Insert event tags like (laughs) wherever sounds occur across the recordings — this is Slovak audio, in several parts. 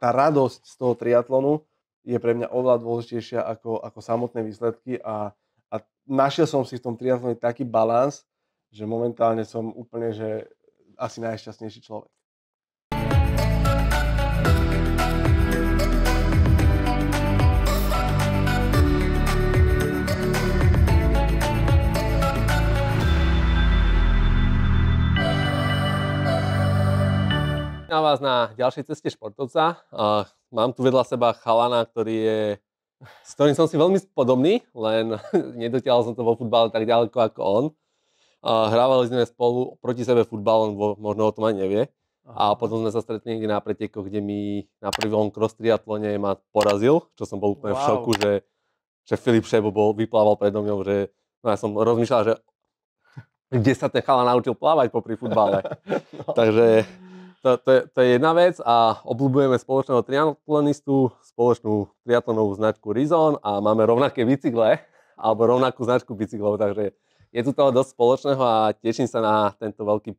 tá radosť z toho triatlonu je pre mňa oveľa dôležitejšia ako, ako samotné výsledky a, a našiel som si v tom triatlone taký balans, že momentálne som úplne, že asi najšťastnejší človek. Na vás na ďalšej ceste športovca. Mám tu vedľa seba chalana, ktorý je, s ktorým som si veľmi podobný, len (laughs) nedotiahol som to vo futbale tak ďaleko ako on. Hrávali sme spolu proti sebe futbal, on možno o tom ani nevie. A potom sme sa stretli niekde na pretekoch, kde mi na prvom cross triatlone ma porazil, čo som bol úplne wow. v šoku, že, že Filip Šebo bol, vyplával predo mňou, že no ja som rozmýšľal, že (laughs) kde sa ten chala naučil plávať popri futbale. (laughs) no. Takže to, to, je, to je jedna vec a obľúbujeme spoločného triatlonistu, spoločnú triatlonovú značku Rizon a máme rovnaké bicykle, alebo rovnakú značku bicyklov, takže je tu toho dosť spoločného a teším sa na tento veľký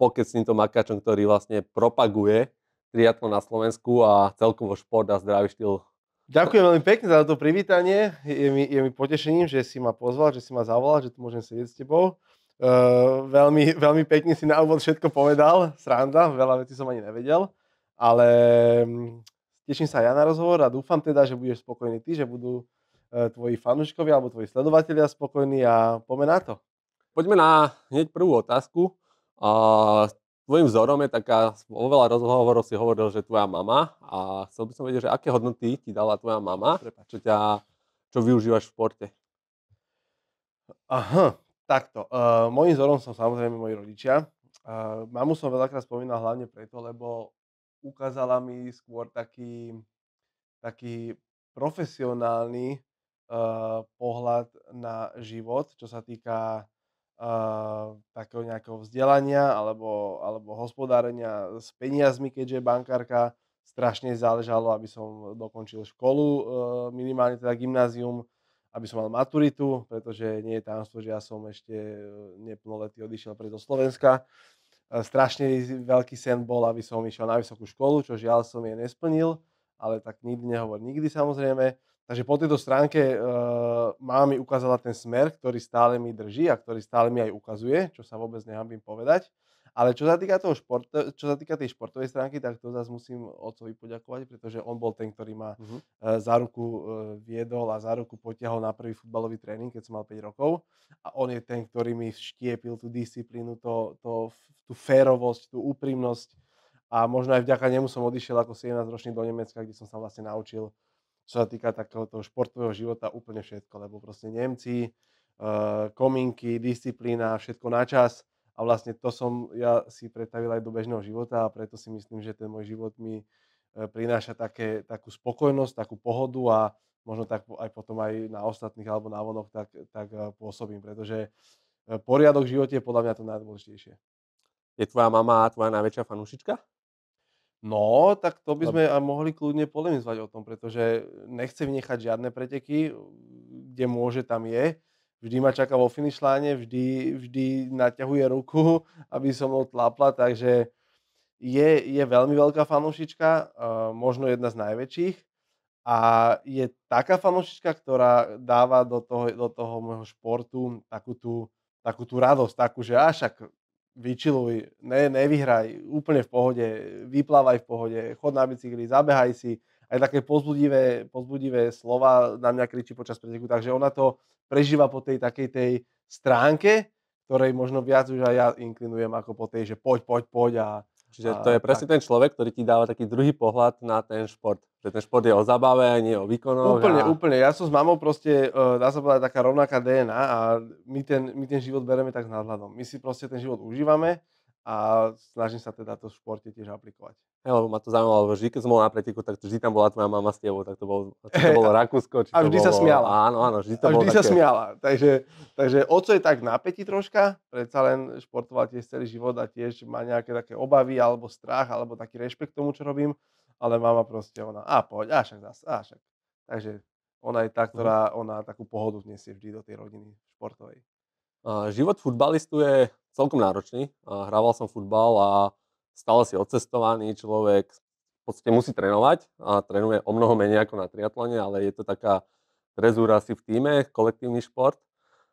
pokec s týmto makačom, ktorý vlastne propaguje triatlon na Slovensku a celkovo šport a zdravý štýl Ďakujem veľmi pekne za to privítanie. Je mi, je mi potešením, že si ma pozval, že si ma zavolal, že tu môžem sedieť s tebou. Uh, veľmi, veľmi pekne si na úvod všetko povedal, sranda, veľa vecí som ani nevedel, ale mm, teším sa ja na rozhovor a dúfam teda, že budeš spokojný ty, že budú uh, tvoji fanúškovia alebo tvoji sledovatelia spokojní a poďme na to. Poďme na hneď prvú otázku. Uh, tvojim vzorom je taká, o veľa rozhovorov si hovoril, že tvoja mama a chcel by som vedieť, že aké hodnoty ti dala tvoja mama, čo, ťa, čo využívaš v športe. Aha, Takto. Uh, eh, mojím vzorom som samozrejme moji rodičia. Uh, mamu som veľakrát spomínal hlavne preto, lebo ukázala mi skôr taký, taký profesionálny uh, pohľad na život, čo sa týka uh, takého nejakého vzdelania alebo, alebo hospodárenia s peniazmi, keďže bankárka strašne záležalo, aby som dokončil školu, uh, minimálne teda gymnázium, aby som mal maturitu, pretože nie je tajomstvo, že ja som ešte e, neplnoletý odišiel pre do Slovenska. E, strašne veľký sen bol, aby som išiel na vysokú školu, čo žiaľ som jej nesplnil, ale tak nikdy nehovor nikdy samozrejme. Takže po tejto stránke e, má mi ukázala ten smer, ktorý stále mi drží a ktorý stále mi aj ukazuje, čo sa vôbec nehambím povedať. Ale čo sa týka, toho športo- čo sa týka tej športovej stránky, tak to zase musím otcovi poďakovať, pretože on bol ten, ktorý ma uh-huh. za ruku e, viedol a za ruku potiahol na prvý futbalový tréning, keď som mal 5 rokov. A on je ten, ktorý mi štiepil tú disciplínu, to, to, tú férovosť, tú úprimnosť. A možno aj vďaka nemu som odišiel ako 17-ročný do Nemecka, kde som sa vlastne naučil, čo sa týka takého športového života, úplne všetko. Lebo proste Nemci, e, kominky, disciplína, všetko na čas a vlastne to som ja si pretavil aj do bežného života a preto si myslím, že ten môj život mi e, prináša také, takú spokojnosť, takú pohodu a možno tak aj potom aj na ostatných alebo na vonok tak, tak e, pôsobím, pretože e, poriadok v živote je podľa mňa to najdôležitejšie. Je tvoja mama tvoja najväčšia fanúšička? No, tak to by sme aj mohli kľudne polemizovať o tom, pretože nechce vynechať žiadne preteky, kde môže, tam je vždy ma čaká vo finišláne, vždy, vždy naťahuje ruku, (laughs) aby som ho tlapla, takže je, je veľmi veľká fanúšička, možno jedna z najväčších a je taká fanúšička, ktorá dáva do toho, do toho môjho športu takú tú, takú tú radosť, takú, že až však vyčiluj, ne, nevyhraj, úplne v pohode, vyplávaj v pohode, chod na bicykli, zabehaj si, aj také pozbudivé, pozbudivé slova na mňa kričí počas preteku, takže ona to, prežíva po tej takej tej stránke, ktorej možno viac už aj ja inklinujem ako po tej, že poď, poď, poď a Čiže to je presne tak. ten človek, ktorý ti dáva taký druhý pohľad na ten šport. Že ten šport je o zabave, nie o výkonoch. Úplne, a... úplne. Ja som s mamou proste, e, dá sa povedať, taká rovnaká DNA a my ten, my ten život bereme tak s nadhľadom. My si proste ten život užívame a snažím sa teda to v športe tiež aplikovať. Hey, lebo ma to zaujímalo, lebo vždy, keď som bol na preteku, tak vždy tam bola tvoja mama s tebou, tak to bolo, či to (laughs) bolo Rakúsko. Či a vždy to bolo, sa smiala. Áno, áno, vždy to a vždy bolo sa smiala. Takže, takže oco je tak napätí troška, predsa len športoval tiež celý život a tiež má nejaké také obavy alebo strach alebo taký rešpekt tomu, čo robím, ale mama proste ona, a poď, a však zase, a však. Takže ona je tá, mhm. ktorá ona takú pohodu vniesie vždy do tej rodiny športovej. Život futbalistu je celkom náročný. Hrával som futbal a stále si odcestovaný človek, v podstate musí trénovať a trénuje o mnoho menej ako na triatlone, ale je to taká rezúra si v týme, kolektívny šport,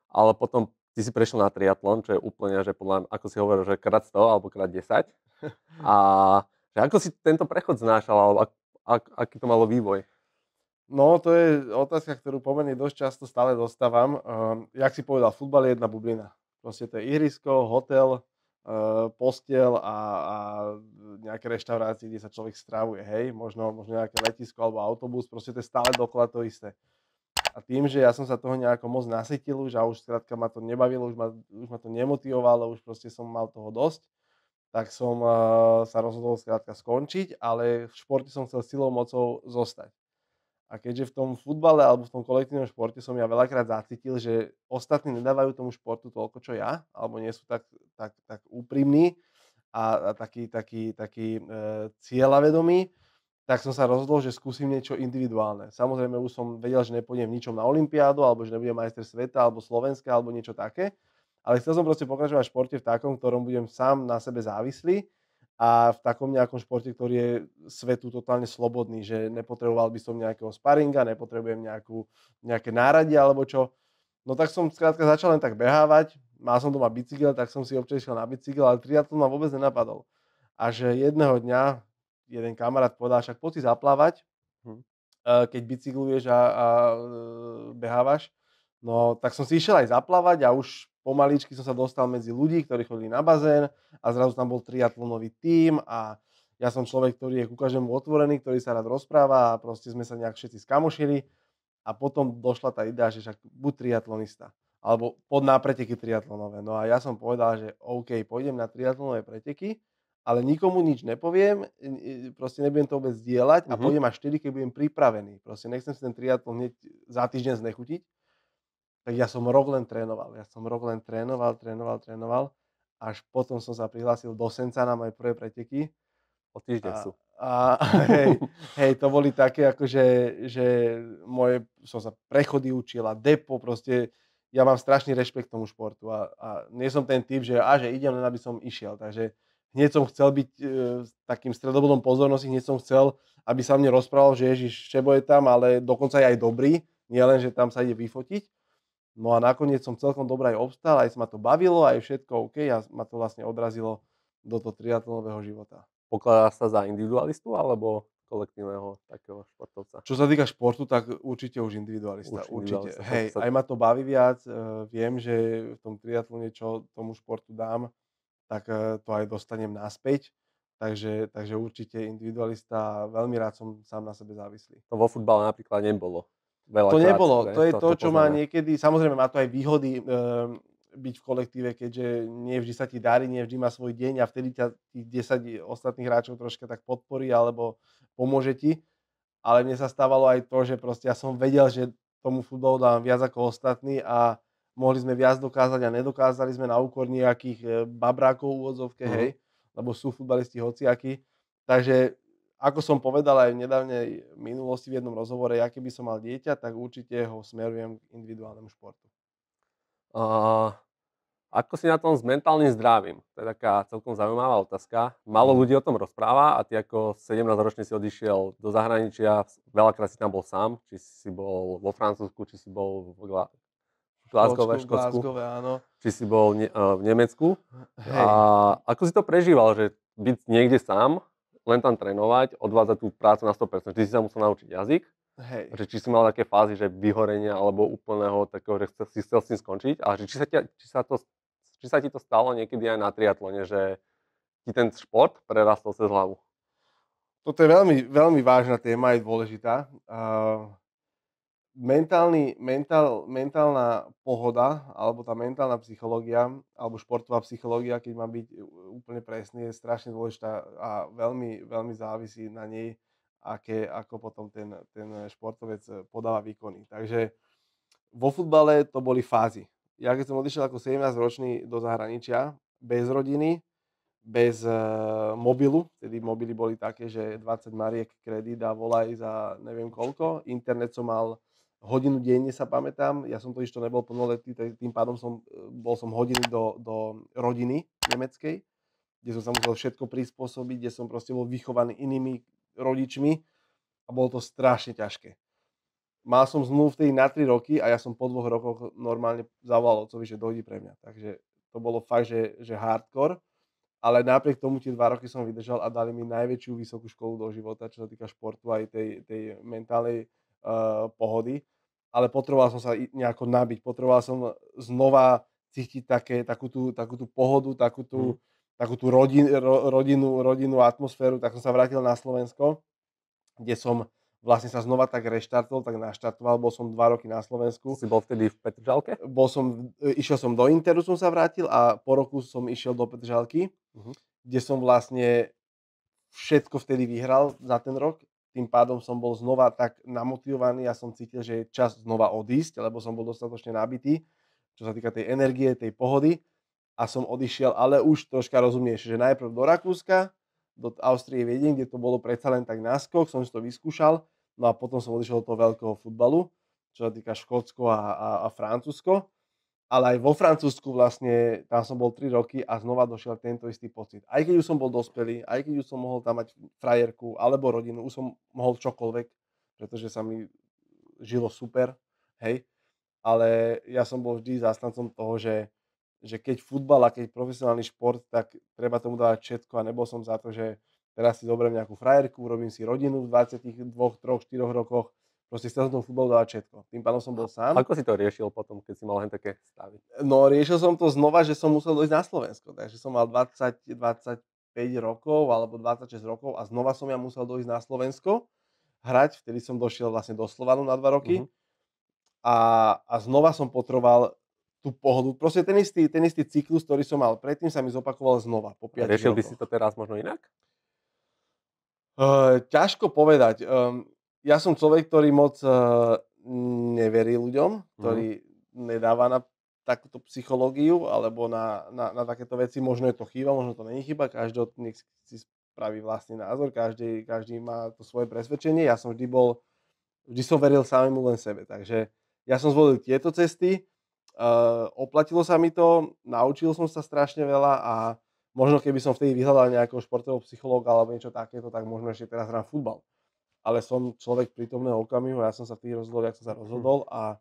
ale potom ty si prešiel na triatlon, čo je úplne, že podľa, ako si hovoril, že krát 100 alebo krát 10. (laughs) A že ako si tento prechod znášal, alebo ak, ak, aký to malo vývoj? No, to je otázka, ktorú pomerne dosť často stále dostávam. Um, jak si povedal, futbal je jedna bublina. Proste to je ihrisko, hotel, Eh, Postiel a, a nejaké reštaurácie, kde sa človek strávuje, hej, možno, možno nejaké letisko alebo autobus, proste to je stále dokola to isté. A tým, že ja som sa toho nejako moc nasytil už a už skrátka ma to nebavilo, už ma, už ma to nemotivovalo, už proste som mal toho dosť, tak som uh, sa rozhodol skrátka skončiť, ale v športe som chcel silou mocou zostať. A keďže v tom futbale alebo v tom kolektívnom športe som ja veľakrát zacítil, že ostatní nedávajú tomu športu toľko, čo ja, alebo nie sú tak, tak, tak úprimní a, a taký, taký, taký e, cieľavedomí, tak som sa rozhodol, že skúsim niečo individuálne. Samozrejme už som vedel, že nepôjdem v ničom na Olympiádu, alebo že nebudem majster sveta, alebo Slovenska, alebo niečo také. Ale chcel som proste pokračovať v športe v takom, ktorom budem sám na sebe závislý a v takom nejakom športe, ktorý je svetu totálne slobodný, že nepotreboval by som nejakého sparinga, nepotrebujem nejakú, nejaké náradie alebo čo. No tak som skrátka začal len tak behávať, mal som doma bicykel, tak som si občas išiel na bicykel, ale triatlon ma vôbec nenapadol. A že jedného dňa jeden kamarát povedal, však poď si zaplávať, mhm. e, keď bicykluješ a, a e, behávaš. No tak som si išiel aj zaplávať a už pomaličky som sa dostal medzi ľudí, ktorí chodili na bazén a zrazu tam bol triatlonový tím a ja som človek, ktorý je ku každému otvorený, ktorý sa rád rozpráva a proste sme sa nejak všetci skamošili a potom došla tá idea, že však buď triatlonista alebo pod na preteky triatlonové. No a ja som povedal, že OK, pôjdem na triatlonové preteky, ale nikomu nič nepoviem, proste nebudem to vôbec dielať a uh-huh. pôjdem až vtedy, keď budem pripravený. Proste nechcem si ten triatlon hneď za týždeň znechutiť, tak ja som rok len trénoval. Ja som rok len trénoval, trénoval, trénoval. Až potom som sa prihlásil do Senca na moje prvé preteky. O týždeň sú. A, a (laughs) hej, hej, to boli také, akože, že moje, som sa prechody učila, depo, proste, ja mám strašný rešpekt tomu športu a, a nie som ten typ, že, a, že idem len, aby som išiel, takže hneď som chcel byť e, takým stredobodom pozornosti, hneď som chcel, aby sa mne rozprával, že Ježiš, Šebo je tam, ale dokonca je aj dobrý, nie len, že tam sa ide vyfotiť, No a nakoniec som celkom dobre aj obstál, aj sa ma to bavilo, aj všetko OK a ma to vlastne odrazilo do toho triatlonového života. Pokladá sa za individualistu alebo kolektívneho takého športovca? Čo sa týka športu, tak určite už individualista. Už určite. Individualista, Hej, sa... aj ma to baví viac. Eh, viem, že v tom triatlone, čo tomu športu dám, tak eh, to aj dostanem naspäť. Takže, takže určite individualista, veľmi rád som sám na sebe závislý. To vo futbale napríklad nebolo Veľa to krát, nebolo. To je to, to, to čo poznáme. má niekedy, samozrejme má to aj výhody e, byť v kolektíve, keďže nie vždy sa ti darí, nie vždy má svoj deň a vtedy ťa tých 10 ostatných hráčov troška tak podporí alebo pomôže ti. Ale mne sa stávalo aj to, že proste ja som vedel, že tomu futbalu dávam viac ako ostatní a mohli sme viac dokázať a nedokázali sme na úkor nejakých e, babrákov v úvodzovke, mm. hej, lebo sú futbalisti hociaky, Takže ako som povedal aj v nedávnej minulosti v jednom rozhovore, ja keby som mal dieťa, tak určite ho smerujem k individuálnemu športu. Uh, ako si na tom s mentálnym zdravím? To je taká celkom zaujímavá otázka. Malo mhm. ľudí o tom rozpráva a ty ako 17-ročný si odišiel do zahraničia, veľakrát si tam bol sám, či si bol vo Francúzsku, či si bol v Gla- Glasgowe, Škótsku, áno. či si bol ne- e, v Nemecku. Hey. A ako si to prežíval, že byť niekde sám len tam trénovať, odvádzať tú prácu na 100%. Ty si sa musel naučiť jazyk, Hej. Že či si mal také fázy, že vyhorenia alebo úplného takého, že chcel, si chcel s tým skončiť a že či sa, ti, či, sa to, či sa ti to stalo niekedy aj na triatlone, že ti ten šport prerastol cez hlavu? Toto je veľmi, veľmi vážna téma, je dôležitá. Uh, mentálny, mentál, mentálna pohoda, alebo tá mentálna psychológia, alebo športová psychológia, keď mám byť úplne presný, je strašne dôležitá a veľmi, veľmi závisí na nej, aké, ako potom ten, ten športovec podáva výkony. Takže vo futbale to boli fázy. Ja keď som odišiel ako 17-ročný do zahraničia, bez rodiny, bez e, mobilu, tedy mobily boli také, že 20 mariek kredit a volaj za neviem koľko. Internet som mal hodinu denne sa pamätám. Ja som to išto nebol plnoletý, tým pádom som, e, bol som hodiny do, do rodiny nemeckej, kde som sa musel všetko prispôsobiť, kde som proste bol vychovaný inými rodičmi a bolo to strašne ťažké. Mal som zmluv vtedy na 3 roky a ja som po dvoch rokoch normálne zavolal otcovi, že dojde pre mňa. Takže to bolo fakt, že, že hardcore. Ale napriek tomu tie dva roky som vydržal a dali mi najväčšiu vysokú školu do života, čo sa týka športu aj tej, tej mentálnej uh, pohody ale potreboval som sa nejako nabiť, potreboval som znova cítiť také, takú, tú, takú tú pohodu, takú tú, mm. takú tú rodin, ro, rodinu, rodinu, atmosféru, tak som sa vrátil na Slovensko, kde som vlastne sa znova tak reštartol, tak naštartoval, bol som dva roky na Slovensku. Si bol vtedy v Petržalke? Bol som, e, išiel som do Interu, som sa vrátil a po roku som išiel do Petržalky, mm-hmm. kde som vlastne všetko vtedy vyhral za ten rok tým pádom som bol znova tak namotivovaný a som cítil, že je čas znova odísť, lebo som bol dostatočne nabitý, čo sa týka tej energie, tej pohody a som odišiel, ale už troška rozumnejšie, že najprv do Rakúska, do Austrie Viedien, kde to bolo predsa len tak náskok, som si to vyskúšal, no a potom som odišiel do toho veľkého futbalu, čo sa týka Škótsko a, a, a Francúzsko ale aj vo Francúzsku vlastne, tam som bol 3 roky a znova došiel tento istý pocit. Aj keď už som bol dospelý, aj keď už som mohol tam mať frajerku alebo rodinu, už som mohol čokoľvek, pretože sa mi žilo super, hej. Ale ja som bol vždy zástancom toho, že, že keď futbal a keď profesionálny šport, tak treba tomu dávať všetko a nebol som za to, že teraz si zoberiem nejakú frajerku, robím si rodinu v 22, 3, 4 rokoch Proste chcel som tomu futbalu dávať všetko. Tým pádom som bol sám. Ako si to riešil potom, keď si mal len také stavy? No, riešil som to znova, že som musel dojsť na Slovensko. Takže som mal 20, 25 rokov alebo 26 rokov a znova som ja musel dojsť na Slovensko hrať. Vtedy som došiel vlastne do Slovanu na 2 roky. Uh-huh. A, a znova som potroval tú pohodu. Proste ten istý, ten istý cyklus, ktorý som mal predtým, sa mi zopakoval znova po Riešil rokoch. by si to teraz možno inak? Uh, ťažko povedať. Um, ja som človek, ktorý moc uh, neverí ľuďom, mhm. ktorý mm. nedáva na takúto psychológiu alebo na, na, na takéto veci. Možno je to chyba, možno to není chyba, každý od nich si spraví vlastný názor, každý, každý má to svoje presvedčenie. Ja som vždy bol, vždy som veril samému len sebe, takže ja som zvolil tieto cesty, uh, oplatilo sa mi to, naučil som sa strašne veľa a možno keby som vtedy vyhľadal nejakého športového psychológa alebo niečo takéto, tak možno ešte teraz hrám futbal ale som človek prítomného okamihu ja som sa v tých rozhodol, ak som sa mhm. rozhodol a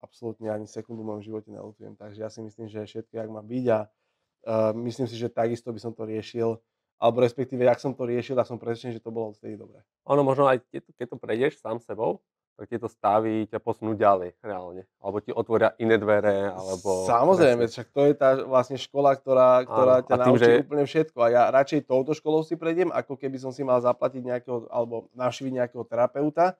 absolútne ani sekundu v mojom živote neľutujem. Takže ja si myslím, že všetko, jak má byť a uh, myslím si, že takisto by som to riešil alebo respektíve, ak som to riešil, tak som presvedčený, že to bolo vtedy dobre. Ono možno aj keď to prejdeš sám sebou, tak tieto stavy ťa posunú ďalej reálne. Alebo ti otvoria iné dvere, alebo... Samozrejme, však to je tá vlastne škola, ktorá, ktorá ťa tým, naučí že... úplne všetko. A ja radšej touto školou si prejdem, ako keby som si mal zaplatiť nejakého, alebo navštíviť nejakého terapeuta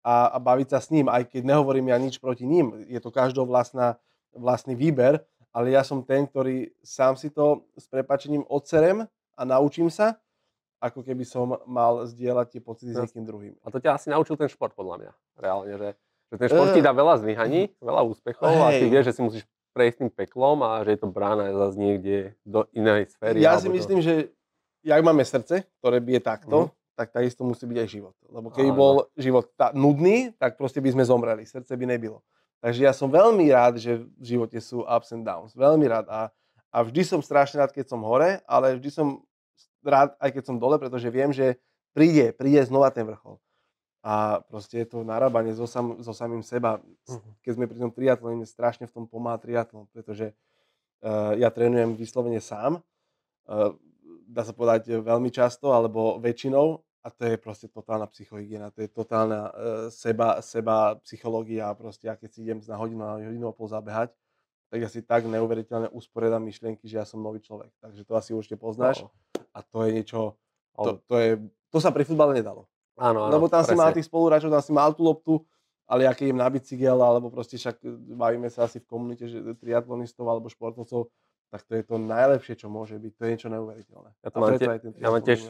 a, a baviť sa s ním, aj keď nehovorím ja nič proti ním. Je to každou vlastná, vlastný výber, ale ja som ten, ktorý sám si to s prepačením odserem a naučím sa ako keby som mal zdieľať tie pocity no. s hm. niekým druhým. A to ťa asi naučil ten šport, podľa mňa. Reálne, že, že ten šport uh, ti eh. dá veľa zlyhaní, veľa úspechov hey. a ty vieš, že si musíš prejsť tým peklom a že je to brána zase niekde do inej sféry. Ja si myslím, to... že jak máme srdce, ktoré bije takto, mm-hmm tak takisto musí byť aj život. Lebo keby Áno. bol život tá, nudný, tak proste by sme zomreli, srdce by nebylo. Takže ja som veľmi rád, že v živote sú ups and downs. Veľmi rád. A, a vždy som strašne rád, keď som hore, ale vždy som rád, aj keď som dole, pretože viem, že príde, príde znova ten vrchol. A proste je to narábanie so, sam, so samým seba. Mhm. Keď sme pri tom triatlone, mne strašne v tom pomáha triatlon, pretože uh, ja trénujem vyslovene sám. Uh, dá sa povedať eh, veľmi často, alebo väčšinou. A to je proste totálna psychohygiena, to je totálna uh, seba, seba psychológia. Proste ja keď si idem na hodinu na hodinu a pol zabehať, tak ja si tak neuveriteľne usporiadam myšlienky, že ja som nový človek. Takže to asi určite poznáš. No a to je niečo, to, to, je, to sa pri futbale nedalo. Áno, áno, Lebo tam presne. si mal tých spoluhráčov, tam si mal tú loptu, ale aký im na bicykel, alebo proste však e, bavíme sa asi v komunite, že triatlonistov alebo športovcov, tak to je to najlepšie, čo môže byť. To je niečo neuveriteľné. Ja, to mám, te, ja mám tiež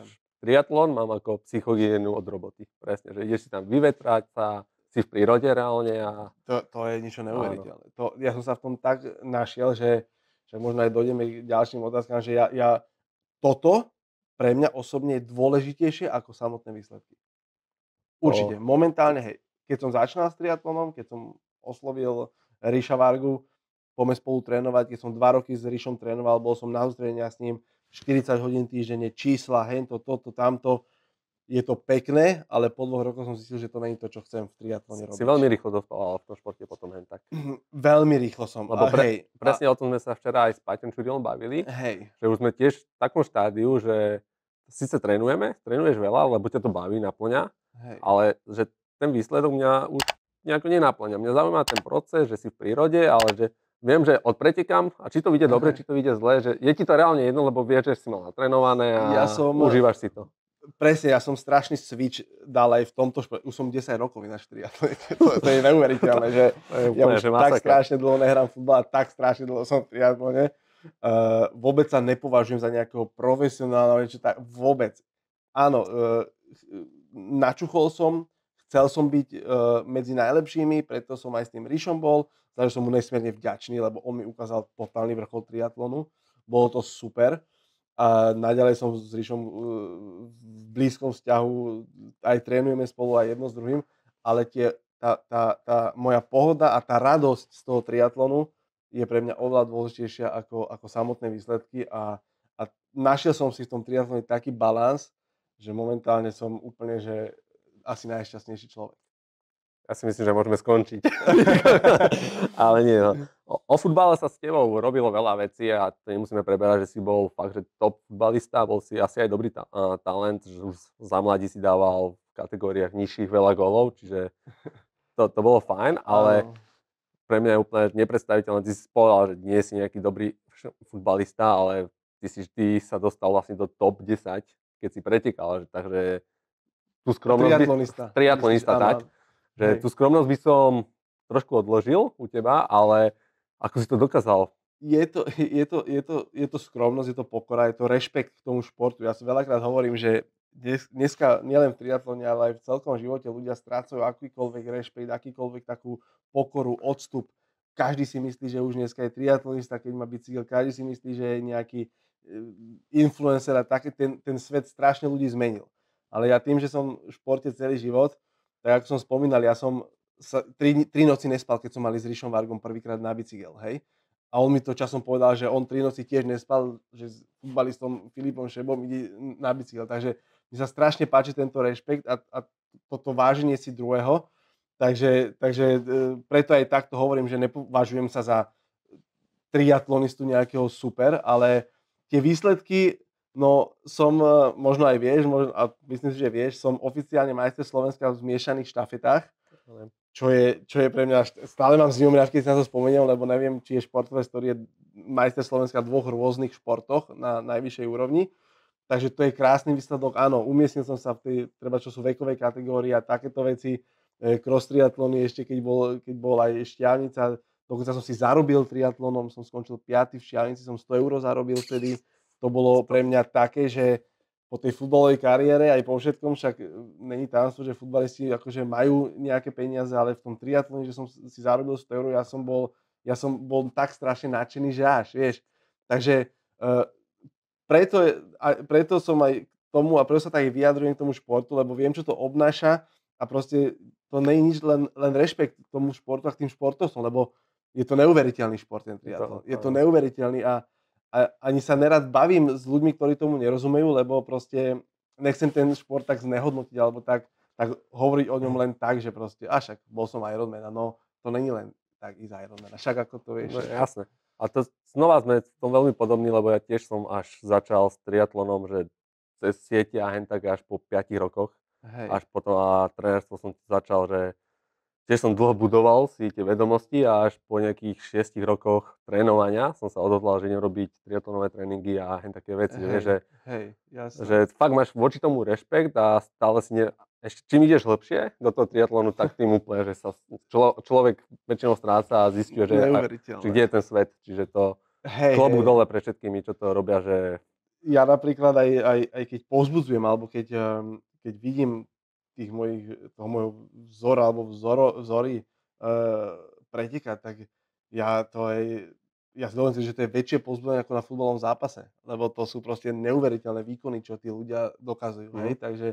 triatlon, mám ako psychogénu od roboty. Presne, že ideš si tam vyvetrať sa, si v prírode reálne. A... To, to je niečo neuveriteľné. To, ja som sa v tom tak našiel, že, že možno aj dojdeme k ďalším otázkam, že ja, ja toto pre mňa osobne je dôležitejšie ako samotné výsledky. Určite. Oh. Momentálne, hej, keď som začínal s triatlonom, keď som oslovil Ríša Vargu, poďme spolu trénovať, keď som dva roky s Ríšom trénoval, bol som na s ním, 40 hodín týždenne, čísla, hento, toto, tamto, je to pekné, ale po dvoch rokoch som zistil, že to není to, čo chcem v triatlone robiť. Si veľmi rýchlo dospával v tom športe potom len tak. Mhm, veľmi rýchlo som. Lebo pre, hej, presne a... o tom sme sa včera aj s Paťom Čurilom bavili, hej. že už sme tiež v takom štádiu, že síce trénujeme, trénuješ veľa, lebo ťa to baví, naplňa, hej. ale že ten výsledok mňa už nejako nenaplňa. Mňa zaujíma ten proces, že si v prírode, ale že viem, že odpretekám a či to vyjde dobre, či to vyjde zle, že je ti to reálne jedno, lebo vieš, že si mal natrenované a ja som, užívaš si to presne, ja som strašný switch dal aj v tomto športe. Už som 10 rokov ináč 3 to je, to, to je neuveriteľné, že to je úplne, ja už že tak strašne dlho nehrám futbal a tak strašne dlho som v triatlone. Uh, vôbec sa nepovažujem za nejakého profesionálna, čo tak vôbec. Áno, uh, načuchol som, chcel som byť uh, medzi najlepšími, preto som aj s tým Ríšom bol, za som mu nesmierne vďačný, lebo on mi ukázal totálny vrchol triatlonu. Bolo to super a naďalej som s Ríšom e, v blízkom vzťahu, aj trénujeme spolu aj jedno s druhým, ale tie, tá, tá, tá moja pohoda a tá radosť z toho triatlonu je pre mňa oveľa dôležitejšia ako, ako samotné výsledky a, a našiel som si v tom triatlone taký balans, že momentálne som úplne, že asi najšťastnejší človek. Ja si myslím, že môžeme skončiť. (laughs) Ale nie, no. O, o futbale sa s tebou robilo veľa vecí a to nemusíme preberať, že si bol fakt, že top futbalista, bol si asi aj dobrý ta- uh, talent, že už za mladí si dával v kategóriách nižších veľa golov, čiže to, to bolo fajn, ale uh. pre mňa je úplne nepredstaviteľné, ty si povedal, že nie si nejaký dobrý futbalista, ale ty si vždy sa dostal vlastne do top 10, keď si pretekal, takže tu skromnosť... Triatlonista. Triatlonista, tak. Áno že Hej. tú skromnosť by som trošku odložil u teba, ale ako si to dokázal? Je to, (laughs) je, to, je, to, je to skromnosť, je to pokora, je to rešpekt k tomu športu. Ja si veľakrát hovorím, že dnes, dneska nielen v triatlone, ale aj v celkom živote ľudia strácajú akýkoľvek rešpekt, akýkoľvek takú pokoru, odstup. Každý si myslí, že už dneska je triatlonista, keď má bicykel, každý si myslí, že je nejaký eh, influencer a taký, ten, ten svet strašne ľudí zmenil. Ale ja tým, že som v športe celý život, tak ako som spomínal, ja som sa, tri, tri noci nespal, keď som mali s Rišom Vargom prvýkrát na bicykel, hej. A on mi to časom povedal, že on tri noci tiež nespal, že s futbalistom Filipom Šebom ide na bicykel. Takže mi sa strašne páči tento rešpekt a, a toto váženie si druhého. Takže, takže e, preto aj takto hovorím, že nepovažujem sa za triatlonistu nejakého super, ale tie výsledky No som, eh, možno aj vieš, možno, a myslím si, že vieš, som oficiálne majster Slovenska v zmiešaných štafetách, čo je, čo je pre mňa, stále mám z ňom rád, keď si na to spomeniem, lebo neviem, či je športové, ktorý je majster Slovenska v dvoch rôznych športoch na najvyššej úrovni. Takže to je krásny výsledok. Áno, umiestnil som sa v tej, treba čo sú vekovej kategórie a takéto veci. E, cross triatlony ešte, keď bol, keď bol aj šťavnica, dokonca som si zarobil triatlonom, som skončil 5. v šťavnici, som 100 eur zarobil vtedy to bolo pre mňa také, že po tej futbalovej kariére aj po všetkom, však e, není tam že futbalisti akože majú nejaké peniaze, ale v tom triatlone, že som si zarobil 100 eur, ja som bol, ja som bol tak strašne nadšený, že až, vieš. Takže uh, preto, a preto som aj k tomu a preto sa tak vyjadrujem k tomu športu, lebo viem, čo to obnáša a proste to nie je nič len, len rešpekt tomu športu a k tým športovcom, lebo je to neuveriteľný šport ten triatlon. Je to neuveriteľný a a ani sa nerad bavím s ľuďmi, ktorí tomu nerozumejú, lebo proste nechcem ten šport tak znehodnotiť alebo tak, tak hovoriť o ňom mhm. len tak, že proste, a však bol som Ironman, no to není len tak ísť Ironman, a však ako to vieš. No, jasne. A to znova sme v tom veľmi podobní, lebo ja tiež som až začal s triatlonom, že cez siete a hen tak až po 5 rokoch. Hej. Až potom a trénerstvo som začal, že tiež som dlho budoval si tie vedomosti a až po nejakých šiestich rokoch trénovania som sa odhodlal, že robiť triatlonové tréningy a hen také veci, hej, že, hej, že fakt máš voči tomu rešpekt a stále si ne, ešte čím ideš lepšie do toho triatlonu, tak tým úplne, že sa člo, človek väčšinou stráca a zistuje, že, že kde je ten svet, čiže to hej, klobúk hej. dole pre všetkými, čo to robia, že... Ja napríklad aj, aj, aj keď pozbudzujem, alebo keď, ehm, keď vidím tých mojich, toho môjho vzora alebo vzoro, vzory e, pretekať, tak ja to aj, ja si dovolím, že to je väčšie pozbudenie ako na futbalovom zápase, lebo to sú proste neuveriteľné výkony, čo tí ľudia dokazujú, mm. hej, mhm. takže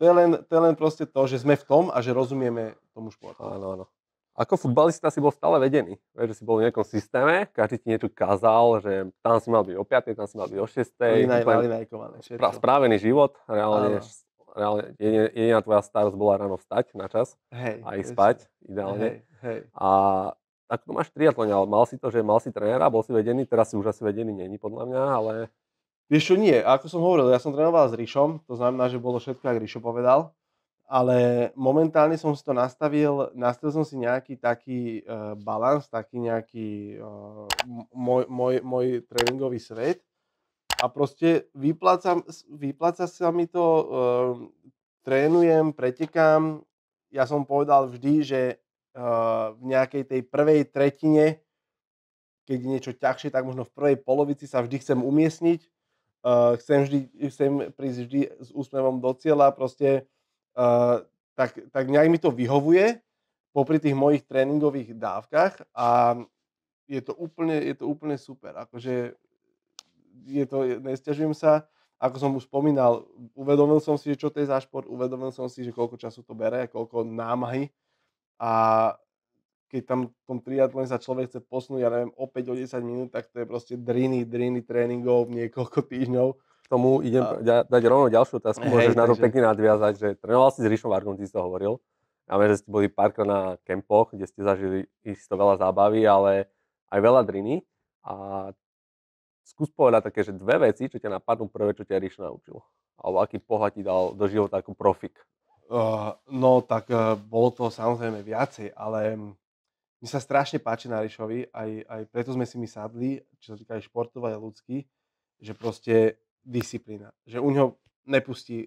to je, len, to je len proste to, že sme v tom a že rozumieme tomu športu. Áno, áno. Ako futbalista si bol stále vedený, že si bol v nejakom systéme, každý ti niečo kázal, že tam si mal byť o 5, tam si mal byť o 6. Linaj, úplne správený život, reálne reálne jediná tvoja starosť bola ráno vstať na čas hej, a ísť spať ideálne. Hej, hej. A tak to máš triatlon, ale mal si to, že mal si trénera, bol si vedený, teraz si už asi vedený není podľa mňa, ale... Vieš čo, nie, ako som hovoril, ja som trénoval s Ríšom, to znamená, že bolo všetko, ako Ríšo povedal, ale momentálne som si to nastavil, nastavil som si nejaký taký e, balans, taký nejaký e, môj, môj, môj tréningový svet, a proste vypláca, vypláca sa mi to, e, trénujem, pretekám. Ja som povedal vždy, že e, v nejakej tej prvej tretine, keď je niečo ťažšie, tak možno v prvej polovici sa vždy chcem umiestniť. E, chcem, vždy, chcem prísť vždy s úsmevom do cieľa, proste e, tak, tak nejak mi to vyhovuje popri tých mojich tréningových dávkach a je to úplne, je to úplne super. Akože je to, nestiažujem sa. Ako som už spomínal, uvedomil som si, čo to je za šport, uvedomil som si, že koľko času to bere, koľko námahy. A keď tam v tom triatlone sa človek chce posunúť, ja neviem, opäť o 10 minút, tak to je proste driny, driny tréningov niekoľko týždňov tomu idem a... dať rovno ďalšiu otázku, Hej, môžeš takže... na to pekne nadviazať, že trénoval si s Ríšom Vargom, ty si to hovoril. Ja viem, že ste boli párkrát na kempoch, kde ste zažili isto veľa zábavy, ale aj veľa driny. A skús povedať také, že dve veci, čo ťa napadnú prvé, čo ťa Ríš naučil. Alebo aký pohľad ti dal do života ako profik. Uh, no tak uh, bolo to samozrejme viacej, ale mi mm, sa strašne páči na Ríšovi, aj, aj preto sme si my sadli, čo sa týka aj športov, aj ľudský, že proste disciplína. Že u neho nepustí,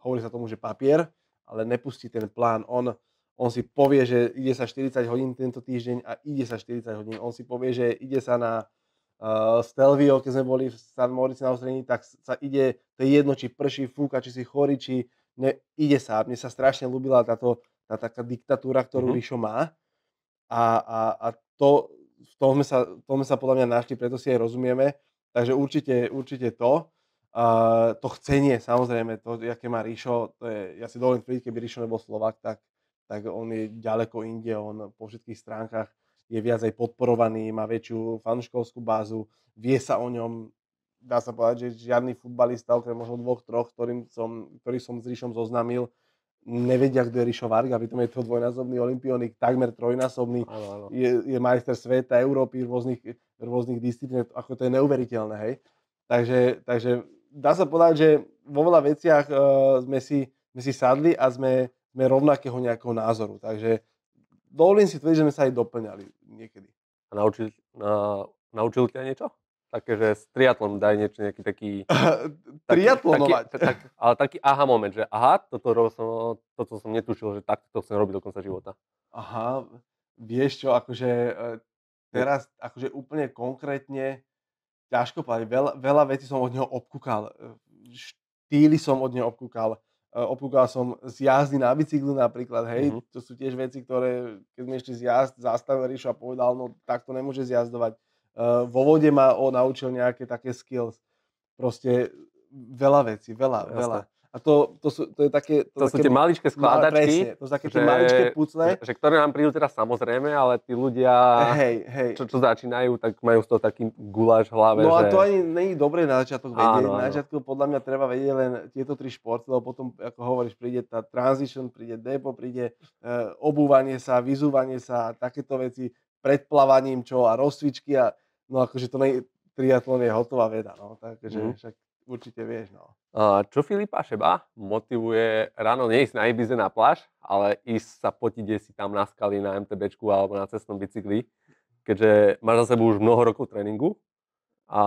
hovorí sa tomu, že papier, ale nepustí ten plán. On, on si povie, že ide sa 40 hodín tento týždeň a ide sa 40 hodín. On si povie, že ide sa na uh, eh, Stelvio, keď sme boli v San Morici na ostrení, tak sa ide, to je jedno, či prší, fúka, či si chorý, či ne, ide sa. Mne sa strašne ľúbila táto tá taká diktatúra, ktorú mm-hmm. Rišo má. A, a, a to, v tom sme, sa, v tom sme sa podľa mňa našli, preto si aj rozumieme. Takže určite, určite to. Uh, to chcenie, samozrejme, to, aké má Ríšo, to je, ja si dovolím tvrdiť, keby Ríšo nebol Slovak, tak, tak on je ďaleko inde, on po všetkých stránkach je viac aj podporovaný, má väčšiu fanškolskú bázu, vie sa o ňom, dá sa povedať, že žiadny futbalista, okrem možno dvoch, troch, ktorým som, ktorý som s Ríšom zoznamil, nevedia, kto je Rišo Varga, pritom je to dvojnásobný olimpionik, takmer trojnásobný, ano, ano. Je, je majster sveta, Európy, rôznych, rôznych disciplín, ako to je neuveriteľné, hej. Takže, takže dá sa povedať, že vo veľa veciach uh, sme, si, sme si sadli a sme, sme rovnakého nejakého názoru. Takže dovolím si tvrdiť, že sme sa aj doplňali niekedy. A naučil, na, naučil ťa niečo? Také, že s triatlom daj niečo, nejaký taký... Triatlonovať? (laughs) Taký, tak, ale taký aha moment, že aha, toto, som, toto som netušil, že takto to chcem robiť do konca života. Aha, vieš čo, akože e, teraz, akože úplne konkrétne, ťažko povedať, veľa, veľa vecí som od neho obkúkal. E, štýly som od neho obkúkal. E, opúkal som z jazdy na bicyklu napríklad, hej, mm-hmm. to sú tiež veci, ktoré, keď mi ešte zjazd zastavil Ríšu a povedal, no takto nemôže zjazdovať. Uh, vo vode ma o naučil nejaké také skills. Proste veľa vecí, veľa, Jasne. veľa. A to, to, sú, to je také... To, to také, sú tie maličké no, skladačky. Presne, to sú také tie maličké pucle. Že, že, ktoré nám prídu teraz samozrejme, ale tí ľudia, hej, hej. Čo, čo začínajú, tak majú z toho taký guláš v hlave. No a že... to ani není dobre na začiatok vedieť. Áno, Na začiatku podľa mňa treba vedieť len tieto tri športy, lebo potom, ako hovoríš, príde tá transition, príde depo, príde e, obúvanie sa, vyzúvanie sa, a takéto veci, predplavaním čo a rozcvičky a no akože to nej, triatlon je hotová veda, no, takže mm. však určite vieš, no. Čo Filipa Šeba motivuje ráno neísť na Ibize na pláž, ale ísť sa potiť si tam na skali, na MTBčku alebo na cestnom bicykli, keďže máš za sebou už mnoho rokov tréningu. A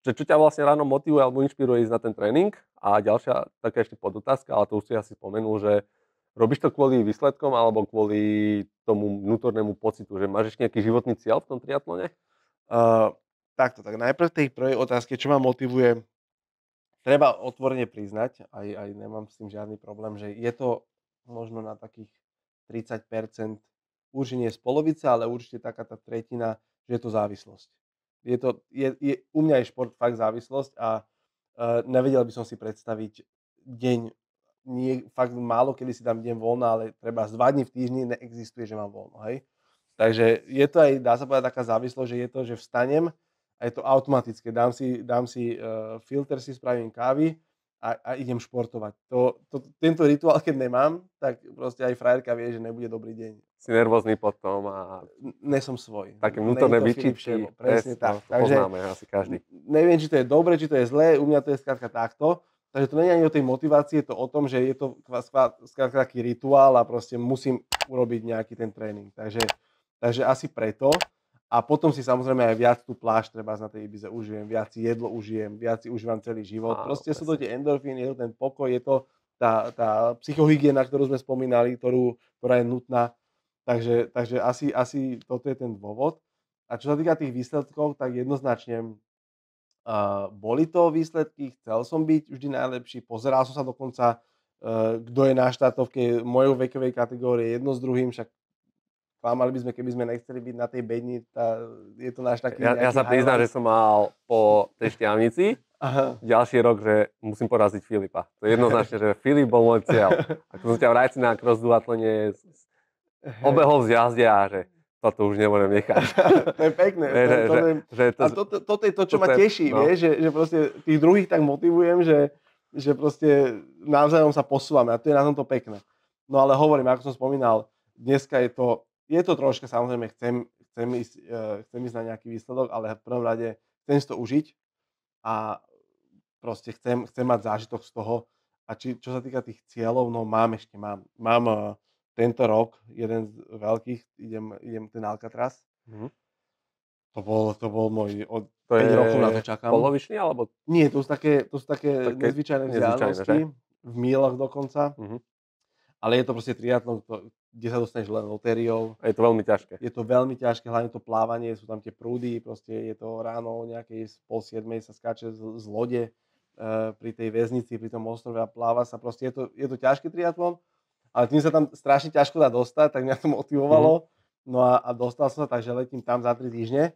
čo, čo ťa vlastne ráno motivuje alebo inšpiruje ísť na ten tréning? A ďalšia taká ešte podotázka, ale to už si asi spomenul, že robíš to kvôli výsledkom alebo kvôli tomu vnútornému pocitu, že máš ešte nejaký životný cieľ v tom triatlone? Uh, takto, tak najprv tej prvej otázke, čo ma motivuje treba otvorene priznať, aj, aj nemám s tým žiadny problém, že je to možno na takých 30%, už nie z polovice, ale určite taká tá tretina, že je to závislosť. Je to, je, je, u mňa je šport fakt závislosť a e, nevedel by som si predstaviť deň, nie, fakt málo, kedy si tam deň voľna, ale treba z dva dní v týždni neexistuje, že mám voľno. Hej? Takže je to aj, dá sa povedať, taká závislosť, že je to, že vstanem, a je to automatické. Dám si, dám si uh, filter, si spravím kávy a, a idem športovať. To, to, tento rituál, keď nemám, tak proste aj frajerka vie, že nebude dobrý deň. Si nervózny potom a... Nesom svoj. Také vnútorné vyčitky. Presne tak. to Takže, poznáme asi každý. Neviem, či to je dobre, či to je zlé, u mňa to je skrátka takto. Takže to nie je ani o tej motivácii, je to o tom, že je to skrátka taký rituál a proste musím urobiť nejaký ten tréning. Takže, takže asi preto. A potom si samozrejme aj viac tú pláž treba na tej Ibize užijem, viac jedlo užijem, viac si užívam celý život. Áno, Proste presne. sú to tie endorfíny, je to ten pokoj, je to tá, tá psychohygiena, ktorú sme spomínali, ktorú, ktorá je nutná. Takže, takže asi, asi toto je ten dôvod. A čo sa týka tých výsledkov, tak jednoznačne uh, boli to výsledky, chcel som byť vždy najlepší, pozeral som sa dokonca, uh, kto je na štátovke mojej vekovej kategórie, jedno s druhým, však klamali by sme, keby sme nechceli byť na tej bedni, tá, je to náš taký... Ja, ja sa priznám, že som mal po tej šťavnici ďalší rok, že musím poraziť Filipa. To je jednoznačne, že Filip bol môj cieľ. Ako som ťa vrajci na cross duatlone obehol z jazdia, že toto už nemôžem nechať. (laughs) to je pekné. Ne, to, že, že to, a to, to, toto je to, čo to ma teší, no. že, že proste tých druhých tak motivujem, že, že proste navzájom sa posúvame a to je na tomto pekné. No ale hovorím, ako som spomínal, dneska je to je to troška, samozrejme, chcem, chcem, ísť, e, chcem ísť na nejaký výsledok, ale v prvom rade chcem si to užiť a proste chcem, chcem mať zážitok z toho. A či, čo sa týka tých cieľov, no mám ešte, mám, mám e, tento rok jeden z veľkých, idem, idem ten Alcatraz. Mm-hmm. To bol, to bol môj, od to 5 je rokov na to čakám. Polovičný alebo? Nie, to sú také, to sú také, také nezvyčajné vzdialenosti, v mílach dokonca. Mm-hmm ale je to proste triatlon, kde sa dostaneš len lotériou. Je to veľmi ťažké. Je to veľmi ťažké, hlavne to plávanie, sú tam tie prúdy, proste je to ráno o nejakej pol siedmej sa skáče z, z lode e, pri tej väznici, pri tom ostrove a pláva sa. Proste je to, je to ťažký triatlon, ale tým sa tam strašne ťažko dá dostať, tak mňa to motivovalo. Mm. No a, a dostal som sa, takže letím tam za 3 týždne.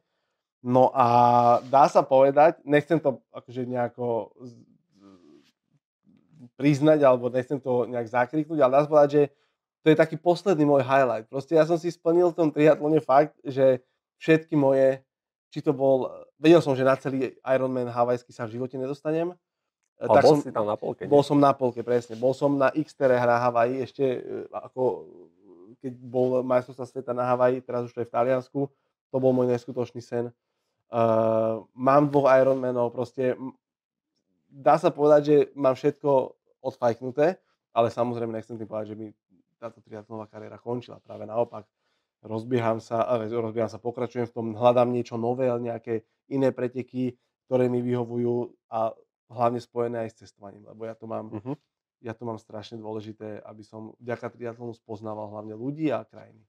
No a dá sa povedať, nechcem to akože nejako priznať, alebo nechcem to nejak zakriknúť, ale dá sa povedať, že to je taký posledný môj highlight. Proste ja som si splnil v tom triatlone fakt, že všetky moje, či to bol, vedel som, že na celý Ironman havajský sa v živote nedostanem. Ale tak bol som, si tam na polke. Nie? som na polke, presne. Bol som na Xtere hra Havaji ešte e, ako keď bol majstrovstvá sveta na Havaji, teraz už to je v Taliansku. To bol môj neskutočný sen. Uh, mám dvoch Ironmanov, proste dá sa povedať, že mám všetko odfajknuté, ale samozrejme nechcem tým povedať, že by táto triatlonová kariéra končila. Práve naopak, rozbieham sa, eh, rozbieham sa, pokračujem v tom, hľadám niečo nové, nejaké iné preteky, ktoré mi vyhovujú a hlavne spojené aj s cestovaním, lebo ja to mám, uh-huh. ja to mám strašne dôležité, aby som vďaka triatlonu spoznával hlavne ľudí a krajiny.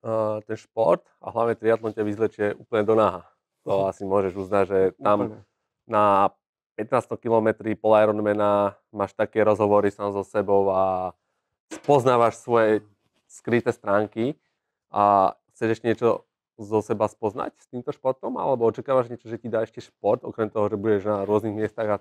Uh, ten šport a hlavne triatlon ťa vyzlečie úplne do náha. To uh-huh. (laughs) asi môžeš uznať, že tam úplne. na 15 km pol Ironmana máš také rozhovory sám so sebou a spoznávaš svoje skryté stránky a chceš ešte niečo zo seba spoznať s týmto športom, alebo očakávaš niečo, že ti dá ešte šport, okrem toho, že budeš na rôznych miestach a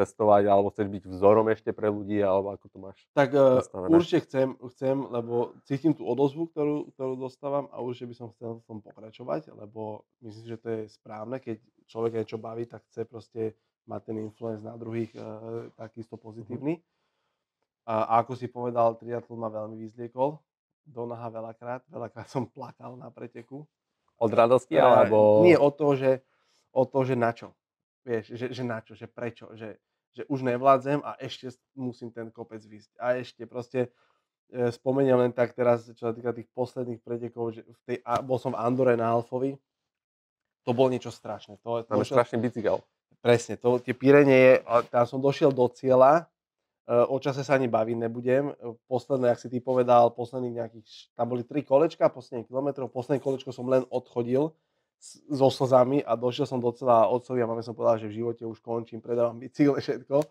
cestovať, alebo chceš byť vzorom ešte pre ľudí, alebo ako to máš? Tak e, nastavené? určite chcem, chcem, lebo cítim tú odozvu, ktorú, ktorú dostávam a určite by som chcel v tom pokračovať, lebo myslím, že to je správne, keď človek niečo baví, tak chce proste má ten influence na druhých e, takisto mhm. pozitívny. A, a ako si povedal, triatlon ma veľmi vyzliekol. Do naha veľakrát, veľakrát som plakal na preteku. Od radosti a, eh, alebo... Nie, od toho, že, od toho, že na čo. Vieš, že, že na čo, že prečo, že, že už nevládzem a ešte musím ten kopec vysť. A ešte proste e, spomeniem len tak teraz, čo sa týka tých posledných pretekov, že v tej, a, bol som v Andore na Alfovi, to bol niečo strašné. To, to Tam je strašný bicykel. Presne, to, tie pírenie je, tam som došiel do cieľa, e, o čase sa ani baviť nebudem. E, posledné, ak si ty povedal, posledných nejakých, tam boli tri kolečka, posledných kilometrov, posledné kolečko som len odchodil so slzami a došiel som do cieľa a otcovi a máme som povedal, že v živote už končím, predávam bicykle, (laughs) všetko.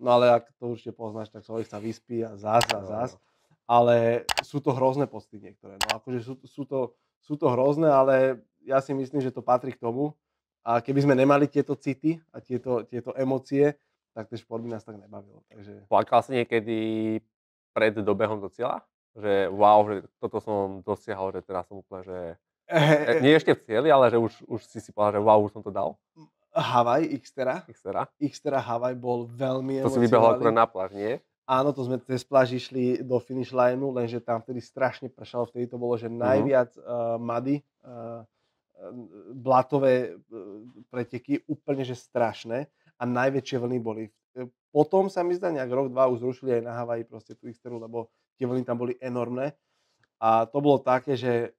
No ale ak to určite poznáš, tak človek sa vyspí a zás a zás. No, no. Ale sú to hrozné pocity niektoré. No akože sú, sú, to, sú to hrozné, ale ja si myslím, že to patrí k tomu, a keby sme nemali tieto city a tieto, tieto emócie, tak ten šport by nás tak nebavil. Takže... Plakal si niekedy pred dobehom do cieľa? Že wow, že toto som dosiahol, že teraz som úplne, že... (laughs) Nie ešte v cieli, ale že už, už si si povedal, že wow, už som to dal? Havaj, Xtera. Xtera. Xtera Havaj bol veľmi To si vybehol akurát na pláž, nie? Áno, to sme cez pláž išli do finish lineu, lenže tam vtedy strašne pršalo, vtedy to bolo, že mhm. najviac uh, mady uh, blatové e, preteky úplne že strašné a najväčšie vlny boli. E, potom sa mi zdá nejak rok, dva už zrušili aj na Havaji proste tú Xteru, lebo tie vlny tam boli enormné. A to bolo také, že,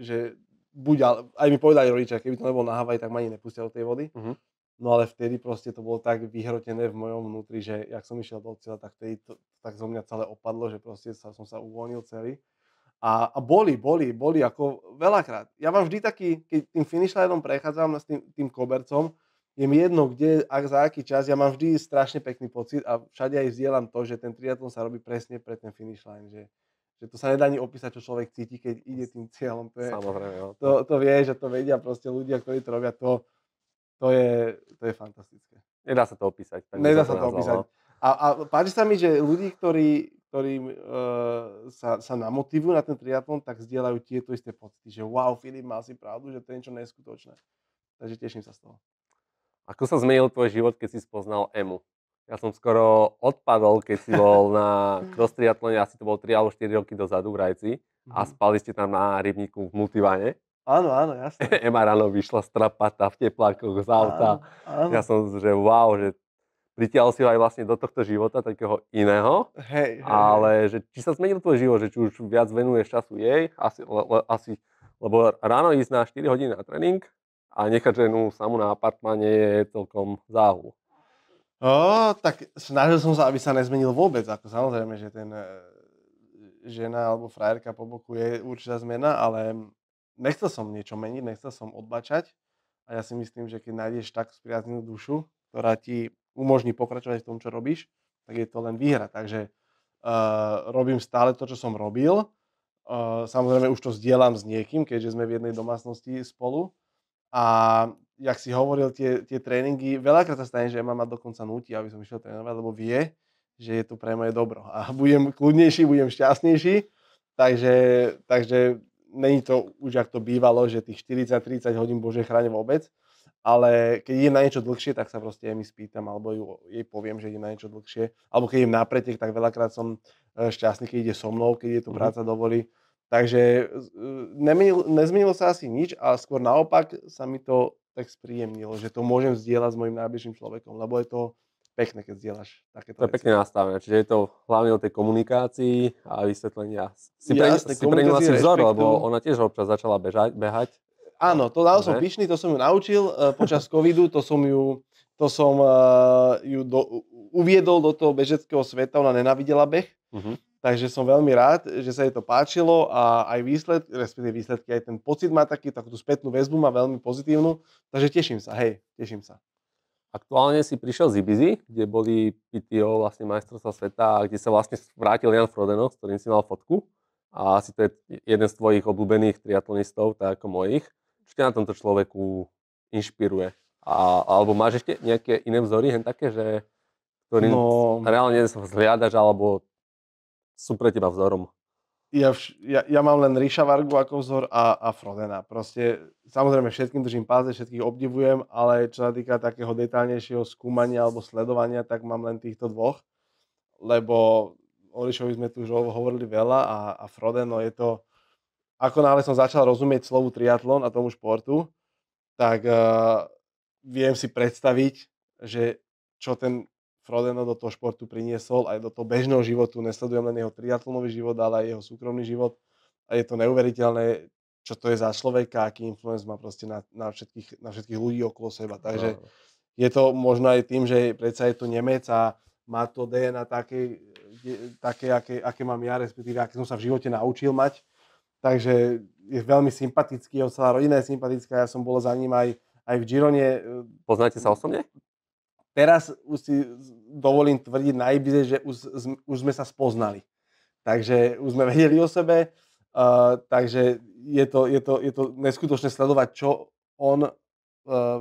že buď, ale, aj mi povedali rodičia, keby to nebolo na Havaji, tak ma ani nepustia do tej vody. Uh-huh. No ale vtedy proste to bolo tak vyhrotené v mojom vnútri, že jak som išiel do cieľa, tak vtedy to, tak zo mňa celé opadlo, že proste sa, som sa uvoľnil celý. A, a boli, boli, boli, ako veľakrát. Ja mám vždy taký, keď tým finishlineom prechádzam s tým, tým kobercom, je mi jedno, kde, ak za aký čas, ja mám vždy strašne pekný pocit a všade aj vzdielam to, že ten triatlon sa robí presne pre ten finish line, že, že to sa nedá ani opísať, čo človek cíti, keď ide tým cieľom. To je, Samozrejme, jo. No. To, to vie, že to vedia proste ľudia, ktorí to robia, to, to, je, to je fantastické. Nedá sa to opísať. Nedá sa to opísať. No. A, a páči sa mi, že ľudí, ktorí, ktorí e, eh, sa, sa namotivujú na ten triatlon, tak zdieľajú tieto isté pocity, že wow, Filip má si pravdu, že to je niečo neskutočné. Takže teším sa z toho. Ako sa zmenil tvoj život, keď si spoznal Emu? Ja som skoro odpadol, keď si bol na (laughs) cross triatlone, asi to bol 3 alebo 4 roky dozadu v Rajci mm-hmm. a mhm. spali ste tam na rybníku v Multivane. Áno, áno, jasne. (laughs) Ema ráno vyšla strapata v teplákoch z auta. Áno, áno. Ja som, že wow, že pritiahol si ho aj vlastne do tohto života, takého iného. Hej, hej. Ale že, či sa zmenil tvoj život, že či už viac venuješ času jej, asi, le, le, asi lebo ráno ísť na 4 hodiny na tréning a nechať ženu samú na apartmane je celkom záhu. O, tak snažil som sa, aby sa nezmenil vôbec. Ako samozrejme, že ten e, žena alebo frajerka po boku je určitá zmena, ale nechcel som niečo meniť, nechcel som odbačať. A ja si myslím, že keď nájdeš tak spriaznenú dušu, ktorá ti umožní pokračovať v tom, čo robíš, tak je to len výhra. Takže uh, robím stále to, čo som robil. Uh, samozrejme už to sdielam s niekým, keďže sme v jednej domácnosti spolu. A jak si hovoril, tie, tie tréningy, veľakrát sa stane, že mama dokonca nutí, aby som išiel trénovať, lebo vie, že je to pre moje dobro. A budem kľudnejší, budem šťastnejší. Takže, takže není to už, ak to bývalo, že tých 40-30 hodín Bože chráne vôbec, ale keď idem na niečo dlhšie, tak sa proste jej mi spýtam, alebo ju, jej poviem, že idem na niečo dlhšie. Alebo keď idem na pretek, tak veľakrát som eh, šťastný, keď ide so mnou, keď je to mhm. práca mm-hmm. dovolí. Takže eh, nemenil, nezmenilo sa asi nič a skôr naopak sa mi to tak spríjemnilo, že to môžem zdieľať s mojim najbližším človekom, lebo je to pekné, keď zdieľaš takéto To je pekne nastavené, čiže je to hlavne o tej komunikácii a vysvetlenia. Si, pre, si pre ňu asi vzor, lebo ona tiež občas začala bežať, behať. Áno, to dal som pyšný, to som ju naučil e, počas covidu, to som ju, to som, uh, ju do, uviedol do toho bežeckého sveta, ona nenávidela beh, uh-huh. takže som veľmi rád, že sa jej to páčilo a aj výsledky, respektíve výsledky, aj ten pocit má taký, takú tú spätnú väzbu má veľmi pozitívnu, takže teším sa, hej, teším sa. Aktuálne si prišiel z Ibizy, kde boli PTO vlastne majstrovstva sveta a kde sa vlastne vrátil Jan Frodeno, s ktorým si mal fotku. A asi to je jeden z tvojich obľúbených triatlonistov, tak ako mojich čo na tomto človeku inšpiruje? A, alebo máš ešte nejaké iné vzory, hen také, že ktorým no, reálne zhliadaš, alebo sú pre teba vzorom? Ja, vš- ja, ja mám len Ríša Vargu ako vzor a, a Frodena. Proste, samozrejme, všetkým držím páze, všetkých obdivujem, ale čo sa týka takého detálnejšieho skúmania alebo sledovania, tak mám len týchto dvoch, lebo o Ríšovi sme tu už hovorili veľa a, a Frodeno je to ako náhle som začal rozumieť slovu triatlon a tomu športu, tak uh, viem si predstaviť, že čo ten Frodeno do toho športu priniesol, aj do toho bežného životu. Nesledujem len jeho triatlonový život, ale aj jeho súkromný život. A je to neuveriteľné, čo to je za človeka, aký influence má proste na, na, všetkých, na všetkých ľudí okolo seba. Takže je to možno aj tým, že predsa je to Nemec a má to DNA také, také aké, aké mám ja, respektíve aké som sa v živote naučil mať takže je veľmi sympatický, jeho celá rodina je sympatická, ja som bol za ním aj, aj v Girone. Poznáte sa osobne? Teraz už si dovolím tvrdiť na Ibize, že už, už sme sa spoznali. Takže už sme vedeli o sebe, uh, takže je to, je, to, je to neskutočné sledovať, čo on uh,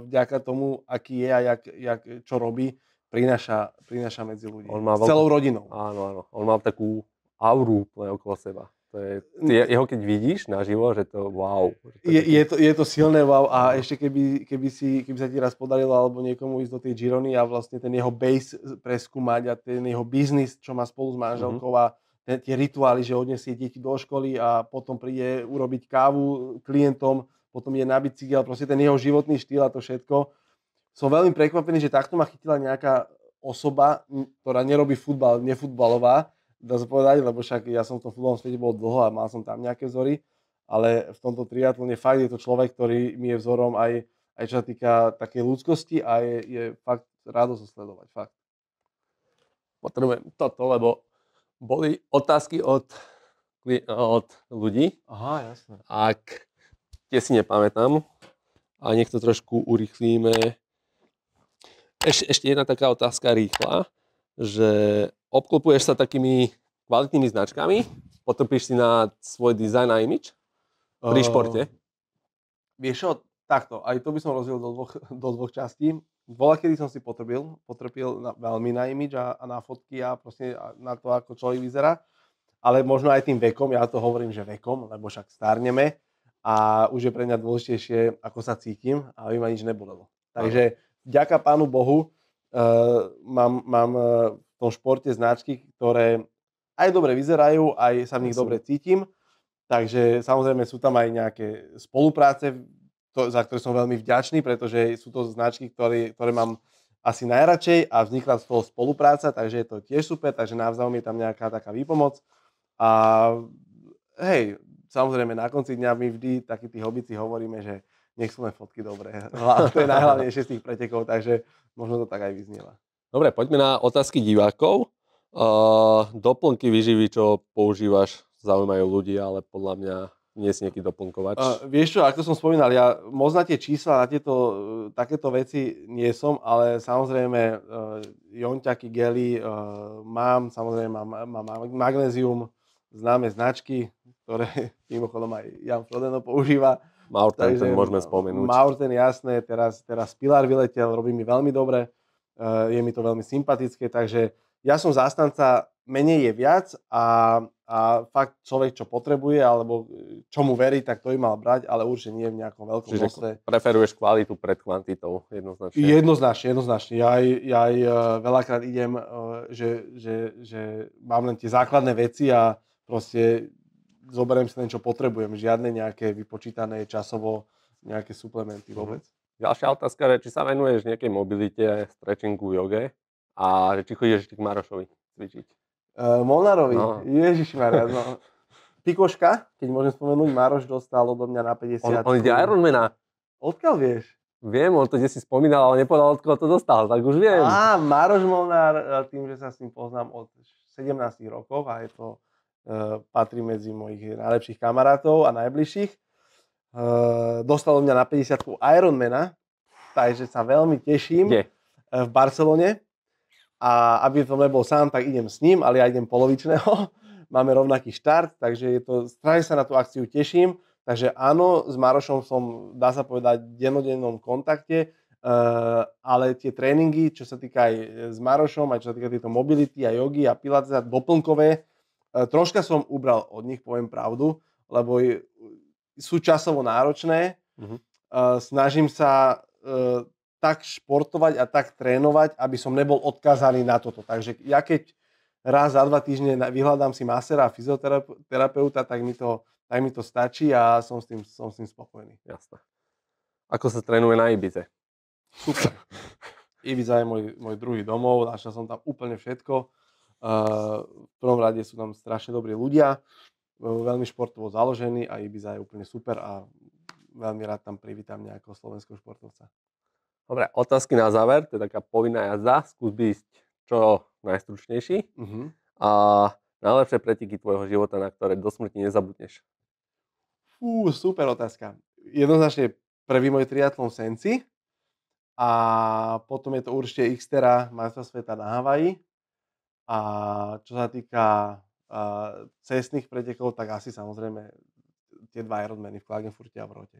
vďaka tomu, aký je a jak, jak, čo robí, prináša, prináša medzi ľudí. On má veľkú... celou rodinou. Áno, áno. On má takú auru okolo seba. To je, ty jeho keď vidíš naživo, že to wow. Že to je, je, to, je to silné wow a ešte keby, keby, si, keby sa ti raz podarilo alebo niekomu ísť do tej Girony a vlastne ten jeho base preskúmať a ten jeho biznis, čo má spolu s manželkou mm-hmm. a ten, tie rituály, že odniesie deti do školy a potom príde urobiť kávu klientom, potom je na bicykel, proste ten jeho životný štýl a to všetko. Som veľmi prekvapený, že takto ma chytila nejaká osoba, ktorá nerobí futbal, nefutbalová, dá sa povedať, lebo však ja som v tom futbalovom svete bol dlho a mal som tam nejaké vzory, ale v tomto triatlone fakt je to človek, ktorý mi je vzorom aj, aj čo sa týka takej ľudskosti a je, je fakt radosť sledovať, fakt. Potrebujem toto, lebo boli otázky od, od ľudí. Aha, jasné. Ak tie si nepamätám a nech to trošku urychlíme. Eš, ešte jedna taká otázka rýchla že obklopuješ sa takými kvalitnými značkami, potrpíš si na svoj design a image. pri uh, športe? Vieš čo, takto, aj to by som rozdiel do dvoch, (laughs) do dvoch častí. Bola, kedy som si potrpil, potrpil na, veľmi na image a, a na fotky a proste na to, ako človek vyzerá. Ale možno aj tým vekom, ja to hovorím, že vekom, lebo však stárneme. a už je pre mňa dôležitejšie, ako sa cítim, aby ma nič nebolelo. Takže ďaká Pánu Bohu, Uh, mám, mám e, v tom športe značky, ktoré aj dobre vyzerajú, aj sa v nich dobre cítim. Takže samozrejme sú tam aj nejaké spolupráce, to, za ktoré som veľmi vďačný, pretože sú to značky, ktoré, ktoré mám asi najradšej a vznikla z toho spolupráca, takže je to tiež super, takže navzájom je tam nejaká taká výpomoc. A hej, samozrejme na konci dňa my vždy takí tí hobici hovoríme, že nech sú len fotky dobré. (laughs) To je najhlavnejšie z tých pretekov, takže Možno to tak aj vyznieva. Dobre, poďme na otázky divákov. Uh, doplnky vyživy, čo používaš, zaujímajú ľudí, ale podľa mňa nie si nejaký doplnkovač. Uh, vieš čo, ako som spomínal, ja moc na tie čísla, na tieto e, takéto veci nie som, ale samozrejme uh, jonťaky, gely uh, e, mám, samozrejme mám, mám, mám magnézium, známe značky, ktoré (laughs) mimochodom aj Jan Frodeno používa. Maurten, Takže, ten môžeme spomenúť. Maurten, jasné, teraz, teraz Pilar vyletel, robí mi veľmi dobre, eh, je mi to veľmi sympatické, takže ja som zástanca menej je viac a, a fakt človek, čo potrebuje alebo eh, čo mu verí, tak to im mal brať, ale určite nie v nejakom veľkom Čiže množstve. preferuješ kvalitu pred kvantitou jednoznačne? Jednoznačne, jednoznačne. Ja aj, ja aj eh, veľakrát idem, že, že, že mám len tie základné veci a proste zoberiem si ten, čo potrebujem. Žiadne nejaké vypočítané časovo, nejaké suplementy mhm. vôbec. Ďalšia otázka, je, či sa venuješ nejakej mobilite, stretchingu, joge a či chodíš ešte k Marošovi cvičiť? E, Molnárovi? No. Maria, no. (laughs) Pikoška, keď môžem spomenúť, Maroš dostal odo mňa na 50. On, on ide Ironmana. Odkiaľ vieš? Viem, on to kde si spomínal, ale nepovedal, od koho to dostal, tak už viem. Á, Maroš Molnár, e, tým, že sa s ním poznám od 17 rokov a je to Eh, patrí medzi mojich najlepších kamarátov a najbližších. Eh, dostalo mňa na 50 Ironmana, takže sa veľmi teším. Kde? Eh, v Barcelone. A aby som nebol sám, tak idem s ním, ale ja idem polovičného. (laughs) Máme rovnaký štart, takže je to, strašne sa na tú akciu teším. Takže áno, s Marošom som, dá sa povedať, v denodennom kontakte, ale tie tréningy, čo sa týka aj s Marošom, aj čo sa týka tejto mobility a jogy a pilates a doplnkové, E, troška som ubral od nich, poviem pravdu, lebo sú časovo náročné. Uh-huh. Snažím sa e, tak športovať a tak trénovať, aby som nebol odkázaný na toto. Takže ja keď raz za dva týždne vyhľadám si masera a fyzioterapeuta, tak mi to, tak mi to stačí a som s tým, som s tým spokojný. Jasne. Ako sa trénuje na Ibize? Super. Ibiza je môj, môj druhý domov, našiel som tam úplne všetko v prvom rade sú tam strašne dobrí ľudia, e, veľmi športovo založení a Ibiza je úplne super a veľmi rád tam privítam nejakého slovenského športovca. Dobre, otázky na záver, to je taká povinná jazda, skús byť čo najstručnejší uh-huh. a najlepšie pretiky tvojho života, na ktoré do smrti nezabudneš. Fú, super otázka. Jednoznačne prvý môj triatlon v Senci a potom je to určite Xtera majstra sveta na Havaji, a čo sa týka uh, cestných pretekov, tak asi samozrejme tie dva Ironmany v Klagenfurte a v Rote.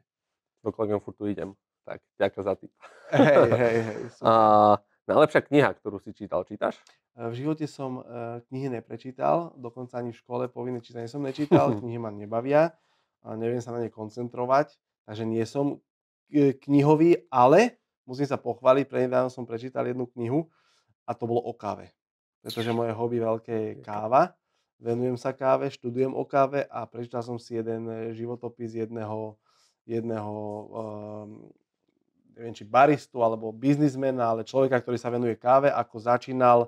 Do Klagenfurtu idem. Tak, ďakujem za tip. Hej, (laughs) hej, hej. A, najlepšia kniha, ktorú si čítal, čítaš? V živote som e, knihy neprečítal, dokonca ani v škole povinné čítanie som nečítal, (laughs) knihy ma nebavia, a neviem sa na ne koncentrovať, takže nie som e, knihový, ale musím sa pochváliť, pre som prečítal jednu knihu a to bolo o káve pretože moje hobby veľké je káva. Venujem sa káve, študujem o káve a prečítal som si jeden eh, životopis jedného, jedného um, neviem či baristu alebo biznismena, ale človeka, ktorý sa venuje káve, ako začínal,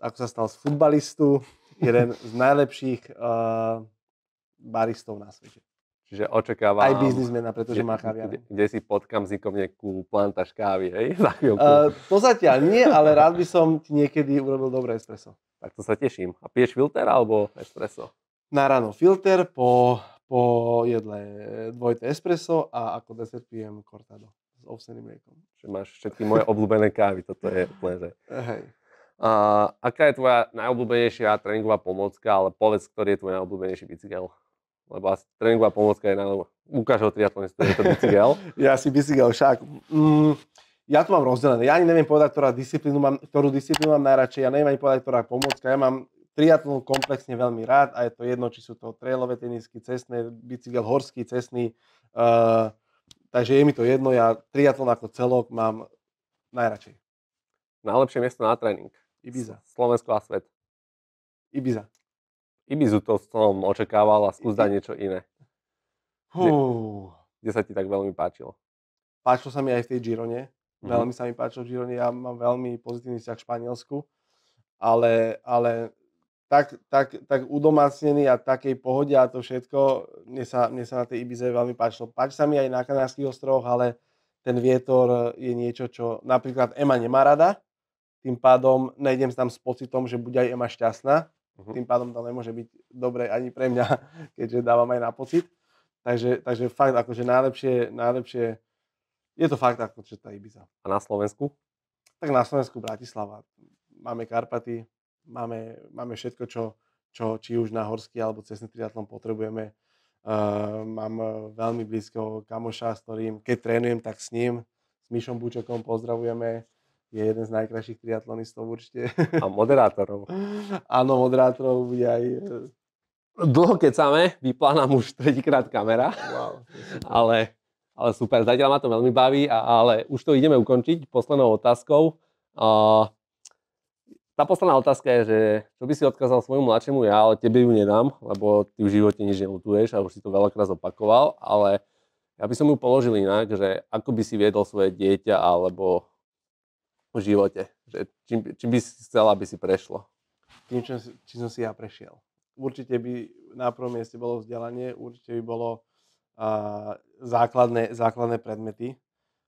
ako sa stal z futbalistu, jeden z najlepších uh, baristov na svete. Čiže očakávam... Aj biznismena, pretože kde, má kaviareň. Kde, kde si pod nejakú plantáž kávy, hej? (laughs) Za chvíľku. Uh, to zatiaľ nie, ale rád by som ti niekedy urobil dobré espresso. Tak to sa teším. A piješ filter alebo espresso? Na ráno filter, po, po jedle dvojte espresso a ako desert pijem cortado s ovseným mliekom. Čiže máš všetky moje (laughs) obľúbené kávy, toto je úplne, že... Hej. A aká je tvoja najobľúbenejšia tréningová pomocka, ale povedz, ktorý je tvoj najobľúbenejší bicykel? lebo asi tréningová pomocka je na U ho triatlonistu, je to bicykel. (laughs) ja si bicykel, však. Mm, ja to mám rozdelené. Ja ani neviem povedať, ktorá disciplínu mám, ktorú disciplínu mám najradšej. Ja neviem ani povedať, ktorá pomôcka. Ja mám triatlon komplexne veľmi rád a je to jedno, či sú to trailové tenisky, cestné, bicykel horský, cestný. Uh, takže je mi to jedno, ja triatlon ako celok mám najradšej. Najlepšie miesto na tréning? Ibiza. Slovensko a svet. Ibiza. Ibizu to som očakával a dať niečo iné. Kde, kde sa ti tak veľmi páčilo? Páčilo sa mi aj v tej Girone. Mm-hmm. Veľmi sa mi páčilo v Girone. Ja mám veľmi pozitívny vzťah k Španielsku. Ale, ale tak, tak, tak udomácnený a takej pohode a to všetko, mne sa, mne sa na tej Ibize veľmi páčilo. Páči sa mi aj na Kanárských ostrovoch, ale ten vietor je niečo, čo napríklad Ema nemá rada. Tým pádom nejdem tam s pocitom, že bude aj Ema šťastná Uh-huh. Tým pádom to nemôže byť dobre ani pre mňa, (laughs) keďže dávam aj na pocit. Takže, takže fakt, akože najlepšie, najlepšie, je to fakt ako tá Ibiza. A na Slovensku? Tak na Slovensku Bratislava. Máme Karpaty, máme, máme všetko, čo, čo či už na horský alebo cestný triatlon potrebujeme. Uh, mám veľmi blízko kamoša, s ktorým, keď trénujem, tak s ním, s Mišom Bučekom pozdravujeme je jeden z najkrajších triatlonistov určite. A moderátorov. (laughs) Áno, moderátorov bude aj... E, Dlho kecáme, vyplá už tretíkrát kamera. Wow. Ale, ale super, zatiaľ ma to veľmi baví, ale už to ideme ukončiť poslednou otázkou. Uh, tá posledná otázka je, že čo by si odkázal svojmu mladšiemu ja, ale tebe ju nedám, lebo ty v živote nič neutuješ a už si to veľakrát opakoval, ale ja by som ju položil inak, že ako by si viedol svoje dieťa alebo v živote? Že čím, čím by si chcela, aby si prešlo? Tým, čím, čím som si ja prešiel. Určite by na prvom mieste bolo vzdelanie, určite by bolo uh, základné, základné predmety,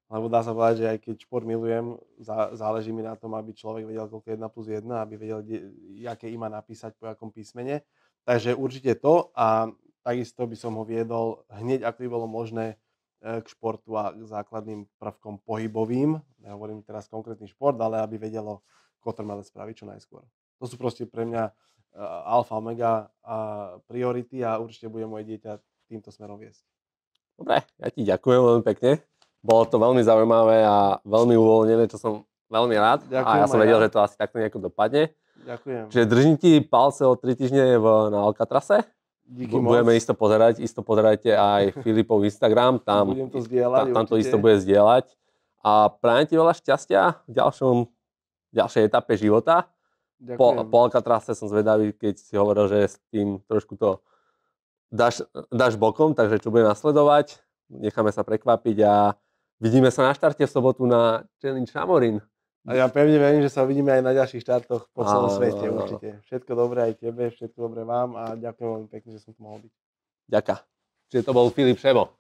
lebo dá sa povedať, že aj keď šport milujem, zá, záleží mi na tom, aby človek vedel, koľko je 1 plus 1, aby vedel, kde, aké ima napísať po akom písmene. Takže určite to a takisto by som ho viedol hneď, ako by bolo možné k športu a k základným prvkom pohybovým. Nehovorím teraz konkrétny šport, ale aby vedelo kotrmelec spraviť čo najskôr. To sú proste pre mňa e, alfa, omega a priority a určite bude moje dieťa týmto smerom viesť. Dobre, ja ti ďakujem veľmi pekne. Bolo to veľmi zaujímavé a veľmi uvoľnené, čo som veľmi rád. Ďakujem a ja som vedel, ja. že to asi takto nejako dopadne. Ďakujem. Čiže držím ti palce o 3 týždne v, na Alcatrase. Díky Budeme moc. isto pozerať, isto pozerajte aj (laughs) Filipov Instagram, tam, Budem to, zdieľať, tam, tam to isto bude zdieľať. A prajem ti veľa šťastia v ďalšom, ďalšej etape života. Ďakujem. Po, po Alcatrase som zvedavý, keď si hovoril, že s tým trošku to dáš, dáš bokom, takže čo bude nasledovať, necháme sa prekvapiť a vidíme sa na štarte v sobotu na Challenge Šamorín. A ja pevne verím, že sa uvidíme aj na ďalších štátoch po celom áno, svete, áno. určite. Všetko dobré aj tebe, všetko dobré vám a ďakujem veľmi pekne, že som tu mohol byť. Ďaká. Čiže to bol Filip Šebo.